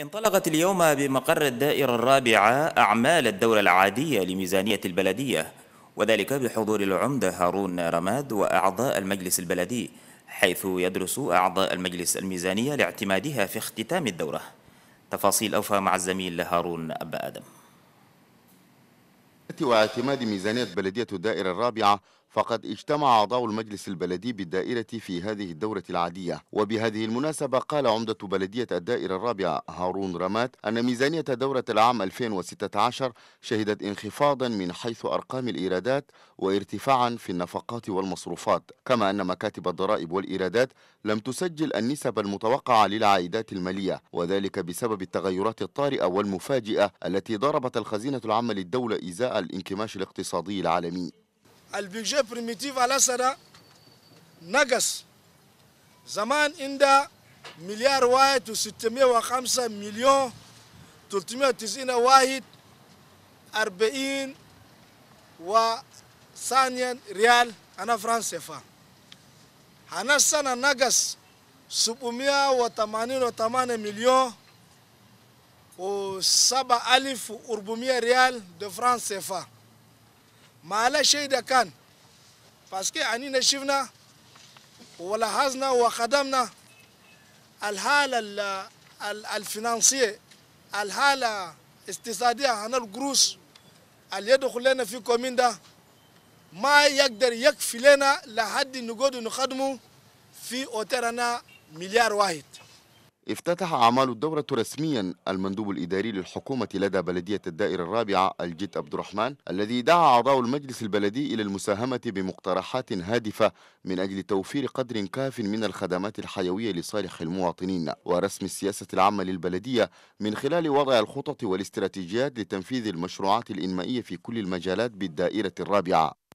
انطلقت اليوم بمقر الدائرة الرابعة أعمال الدورة العادية لميزانية البلدية وذلك بحضور العمدة هارون رماد وأعضاء المجلس البلدي حيث يدرس أعضاء المجلس الميزانية لاعتمادها في اختتام الدورة تفاصيل أوفى مع الزميل هارون أبا آدم واعتماد ميزانية بلدية الدائرة الرابعة فقد اجتمع أعضاء المجلس البلدي بالدائرة في هذه الدورة العادية وبهذه المناسبة قال عمدة بلدية الدائرة الرابعة هارون رمات أن ميزانية دورة العام 2016 شهدت انخفاضا من حيث أرقام الإيرادات وارتفاعا في النفقات والمصروفات كما أن مكاتب الضرائب والإيرادات لم تسجل النسب المتوقعة للعائدات المالية وذلك بسبب التغيرات الطارئة والمفاجئة التي ضربت الخزينة العامة للدولة إزاء الانكماش الاقتصادي العالمي البيجي بريميتيف على سنة نقص زمان عند مليار واحد وستمائة وخمسة مليون تلتمائة وتسعين واحد أربعين وثانيا ريال أنا فرنسا فا أنا سنة نقص سبعمائة وثمانين وثمانية مليون وسبعة ألف وأربعمائة ريال دو فرنسا فا ما لا شيء ده كان باسكي عنينا شفنا ولاحظنا وخدمنا الحالة ال ال الفنانسية الحالة الاقتصادية هنا القروش اللي يدخل لنا في كومين ده ما يقدر يكفي لنا لحد نقعد نخدمه في اوتيلنا مليار واحد افتتح أعمال الدورة رسميا المندوب الإداري للحكومة لدى بلدية الدائرة الرابعة الجيت عبد الرحمن الذي دعا أعضاء المجلس البلدي إلى المساهمة بمقترحات هادفة من أجل توفير قدر كاف من الخدمات الحيوية لصالح المواطنين ورسم السياسة العامة للبلدية من خلال وضع الخطط والاستراتيجيات لتنفيذ المشروعات الإنمائية في كل المجالات بالدائرة الرابعة